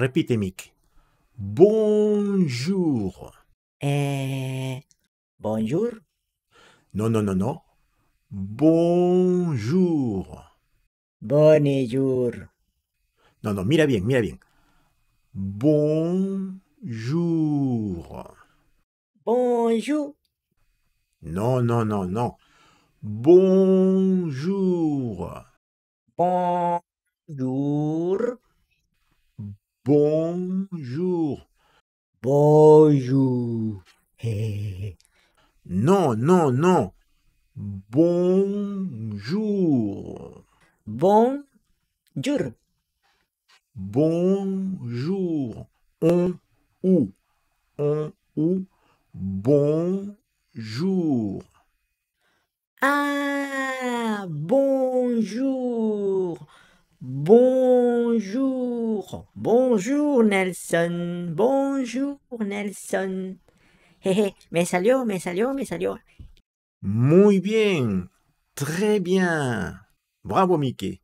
Répétez, Mick. Bonjour. Eh, bonjour. Non, non, non, non. Bonjour. Bonjour. Non, non, mira bien, mira bien. Bonjour. Bonjour. Non, non, non, non. Bonjour. Bonjour. Bonjour. Bonjour. non, non, non. Bonjour. Bonjour. Bonjour. On ou. On ou. Bonjour. Ah, bonjour. Bonjour. Bonjour Nelson, bonjour Nelson. Mais me salió, me mais me Muy bien, très bien. Bravo Mickey.